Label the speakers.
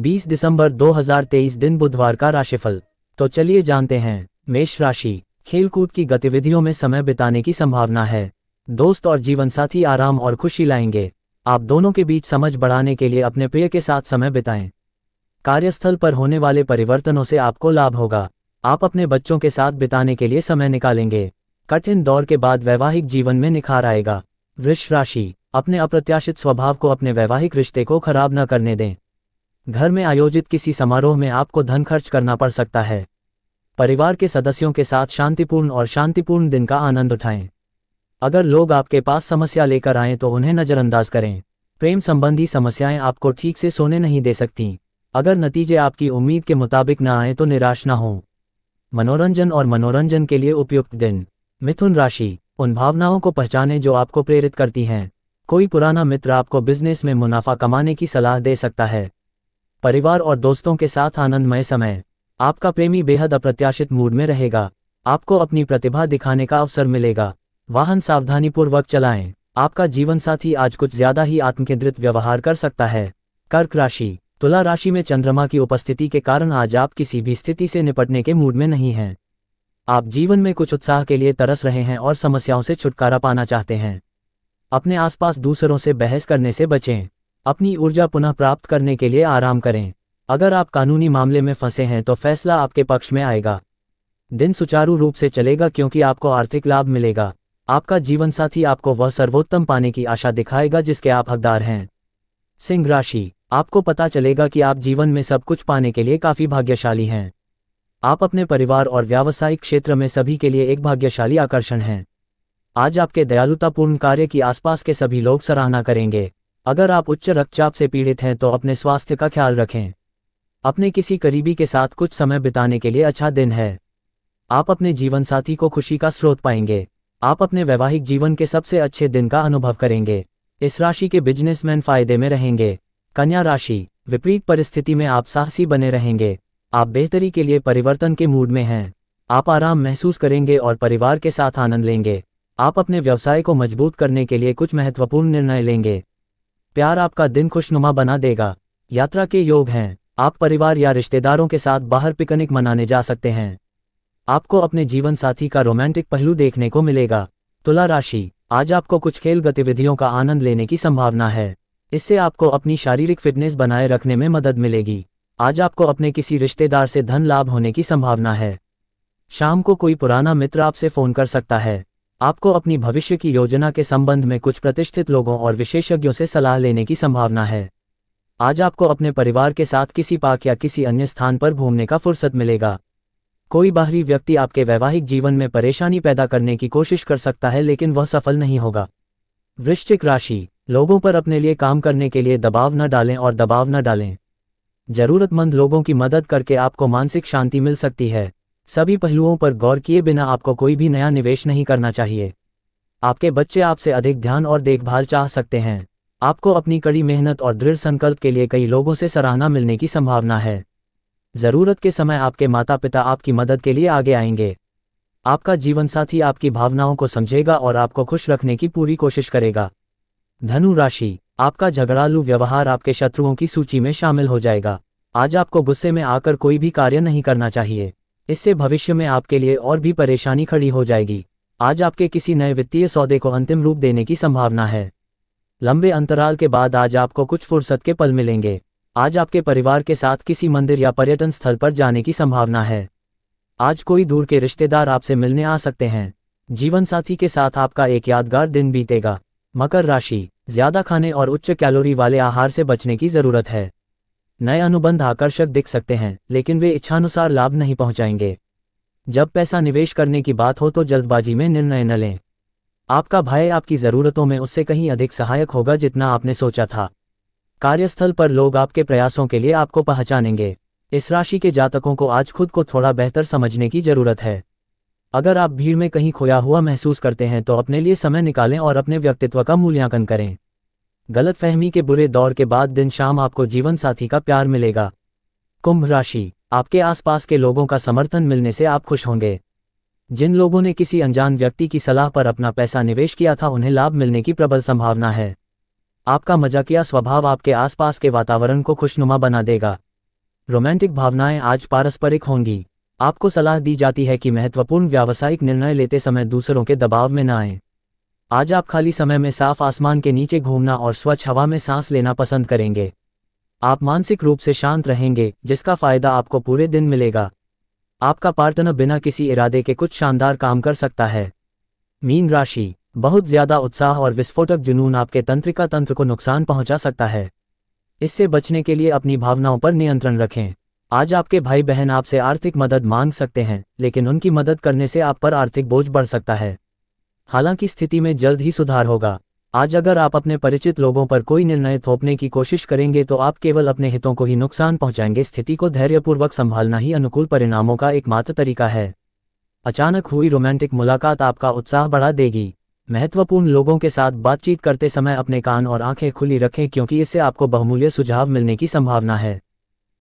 Speaker 1: 20 दिसंबर 2023 दिन बुधवार का राशिफल तो चलिए जानते हैं मेष राशि खेलकूद की गतिविधियों में समय बिताने की संभावना है दोस्त और जीवनसाथी आराम और खुशी लाएंगे आप दोनों के बीच समझ बढ़ाने के लिए अपने प्रिय के साथ समय बिताएं कार्यस्थल पर होने वाले परिवर्तनों से आपको लाभ होगा आप अपने बच्चों के साथ बिताने के लिए समय निकालेंगे कठिन दौर के बाद वैवाहिक जीवन में निखार आएगा वृक्ष राशि अपने अप्रत्याशित स्वभाव को अपने वैवाहिक रिश्ते को खराब न करने दें घर में आयोजित किसी समारोह में आपको धन खर्च करना पड़ सकता है परिवार के सदस्यों के साथ शांतिपूर्ण और शांतिपूर्ण दिन का आनंद उठाएं अगर लोग आपके पास समस्या लेकर आए तो उन्हें नज़रअंदाज करें प्रेम संबंधी समस्याएं आपको ठीक से सोने नहीं दे सकती अगर नतीजे आपकी उम्मीद के मुताबिक न आए तो निराश न हो मनोरंजन और मनोरंजन के लिए उपयुक्त दिन मिथुन राशि उन भावनाओं को पहचाने जो आपको प्रेरित करती हैं कोई पुराना मित्र आपको बिजनेस में मुनाफा कमाने की सलाह दे सकता है परिवार और दोस्तों के साथ आनंदमय समय आपका प्रेमी बेहद अप्रत्याशित मूड में रहेगा आपको अपनी प्रतिभा दिखाने का अवसर मिलेगा वाहन सावधानीपूर्वक चलाएं आपका जीवन साथी आज कुछ ज्यादा ही आत्मकेंद्रित व्यवहार कर सकता है कर्क राशि तुला राशि में चंद्रमा की उपस्थिति के कारण आज आप किसी भी स्थिति से निपटने के मूड में नहीं हैं आप जीवन में कुछ उत्साह के लिए तरस रहे हैं और समस्याओं से छुटकारा पाना चाहते हैं अपने आसपास दूसरों से बहस करने से बचें अपनी ऊर्जा पुनः प्राप्त करने के लिए आराम करें अगर आप कानूनी मामले में फंसे हैं तो फैसला आपके पक्ष में आएगा दिन सुचारू रूप से चलेगा क्योंकि आपको आर्थिक लाभ मिलेगा आपका जीवनसाथी आपको वह सर्वोत्तम पाने की आशा दिखाएगा जिसके आप हकदार हैं सिंह राशि आपको पता चलेगा कि आप जीवन में सब कुछ पाने के लिए काफ़ी भाग्यशाली हैं आप अपने परिवार और व्यावसायिक क्षेत्र में सभी के लिए एक भाग्यशाली आकर्षण हैं आज आपके दयालुतापूर्ण कार्य की आसपास के सभी लोग सराहना करेंगे अगर आप उच्च रक्तचाप से पीड़ित हैं तो अपने स्वास्थ्य का ख्याल रखें अपने किसी करीबी के साथ कुछ समय बिताने के लिए अच्छा दिन है आप अपने जीवन साथी को खुशी का स्रोत पाएंगे आप अपने वैवाहिक जीवन के सबसे अच्छे दिन का अनुभव करेंगे इस राशि के बिजनेसमैन फायदे में रहेंगे कन्या राशि विपरीत परिस्थिति में आप साहसी बने रहेंगे आप बेहतरी के लिए परिवर्तन के मूड में हैं आप आराम महसूस करेंगे और परिवार के साथ आनंद लेंगे आप अपने व्यवसाय को मजबूत करने के लिए कुछ महत्वपूर्ण निर्णय लेंगे प्यार आपका दिन खुशनुमा बना देगा यात्रा के योग हैं आप परिवार या रिश्तेदारों के साथ बाहर पिकनिक मनाने जा सकते हैं आपको अपने जीवन साथी का रोमांटिक पहलू देखने को मिलेगा तुला राशि आज आपको कुछ खेल गतिविधियों का आनंद लेने की संभावना है इससे आपको अपनी शारीरिक फिटनेस बनाए रखने में मदद मिलेगी आज आपको अपने किसी रिश्तेदार से धन लाभ होने की संभावना है शाम को कोई पुराना मित्र आपसे फ़ोन कर सकता है आपको अपनी भविष्य की योजना के संबंध में कुछ प्रतिष्ठित लोगों और विशेषज्ञों से सलाह लेने की संभावना है आज आपको अपने परिवार के साथ किसी पार्क या किसी अन्य स्थान पर घूमने का फुर्सत मिलेगा कोई बाहरी व्यक्ति आपके वैवाहिक जीवन में परेशानी पैदा करने की कोशिश कर सकता है लेकिन वह सफल नहीं होगा वृश्चिक राशि लोगों पर अपने लिए काम करने के लिए दबाव न डालें और दबाव न डालें जरूरतमंद लोगों की मदद करके आपको मानसिक शांति मिल सकती है सभी पहलुओं पर गौर किए बिना आपको कोई भी नया निवेश नहीं करना चाहिए आपके बच्चे आपसे अधिक ध्यान और देखभाल चाह सकते हैं आपको अपनी कड़ी मेहनत और दृढ़ संकल्प के लिए कई लोगों से सराहना मिलने की संभावना है ज़रूरत के समय आपके माता पिता आपकी मदद के लिए आगे आएंगे आपका जीवनसाथी आपकी भावनाओं को समझेगा और आपको खुश रखने की पूरी कोशिश करेगा धनु राशि आपका झगड़ालू व्यवहार आपके शत्रुओं की सूची में शामिल हो जाएगा आज आपको गुस्से में आकर कोई भी कार्य नहीं करना चाहिए इससे भविष्य में आपके लिए और भी परेशानी खड़ी हो जाएगी आज आपके किसी नए वित्तीय सौदे को अंतिम रूप देने की संभावना है लंबे अंतराल के बाद आज आपको कुछ फुर्सत के पल मिलेंगे आज आपके परिवार के साथ किसी मंदिर या पर्यटन स्थल पर जाने की संभावना है आज कोई दूर के रिश्तेदार आपसे मिलने आ सकते हैं जीवन साथी के साथ आपका एक यादगार दिन बीतेगा मकर राशि ज्यादा खाने और उच्च कैलोरी वाले आहार से बचने की जरूरत है नए अनुबंध आकर्षक दिख सकते हैं लेकिन वे इच्छानुसार लाभ नहीं पहुंचाएंगे जब पैसा निवेश करने की बात हो तो जल्दबाजी में निर्णय न लें आपका भय आपकी ज़रूरतों में उससे कहीं अधिक सहायक होगा जितना आपने सोचा था कार्यस्थल पर लोग आपके प्रयासों के लिए आपको पहचानेंगे इस राशि के जातकों को आज खुद को थोड़ा बेहतर समझने की ज़रूरत है अगर आप भीड़ में कहीं खोया हुआ महसूस करते हैं तो अपने लिए समय निकालें और अपने व्यक्तित्व का मूल्यांकन करें गलतफहमी के बुरे दौर के बाद दिन शाम आपको जीवन साथी का प्यार मिलेगा कुंभ राशि आपके आसपास के लोगों का समर्थन मिलने से आप खुश होंगे जिन लोगों ने किसी अनजान व्यक्ति की सलाह पर अपना पैसा निवेश किया था उन्हें लाभ मिलने की प्रबल संभावना है आपका मजाकिया स्वभाव आपके आसपास के वातावरण को खुशनुमा बना देगा रोमांटिक भावनाएं आज पारस्परिक होंगी आपको सलाह दी जाती है कि महत्वपूर्ण व्यावसायिक निर्णय लेते समय दूसरों के दबाव में न आएं। आज आप खाली समय में साफ आसमान के नीचे घूमना और स्वच्छ हवा में सांस लेना पसंद करेंगे आप मानसिक रूप से शांत रहेंगे जिसका फायदा आपको पूरे दिन मिलेगा आपका पार्टनर बिना किसी इरादे के कुछ शानदार काम कर सकता है मीन राशि बहुत ज्यादा उत्साह और विस्फोटक जुनून आपके तंत्रिका तंत्र को नुकसान पहुंचा सकता है इससे बचने के लिए अपनी भावनाओं पर नियंत्रण रखें आज आपके भाई बहन आपसे आर्थिक मदद मांग सकते हैं लेकिन उनकी मदद करने से आप पर आर्थिक बोझ बढ़ सकता है हालांकि स्थिति में जल्द ही सुधार होगा आज अगर आप अपने परिचित लोगों पर कोई निर्णय थोपने की कोशिश करेंगे तो आप केवल अपने हितों को ही नुकसान पहुंचाएंगे स्थिति को धैर्यपूर्वक संभालना ही अनुकूल परिणामों का एकमात्र तरीका है अचानक हुई रोमांटिक मुलाकात आपका उत्साह बढ़ा देगी महत्वपूर्ण लोगों के साथ बातचीत करते समय अपने कान और आंखें खुली रखें क्योंकि इससे आपको बहुमूल्य सुझाव मिलने की संभावना है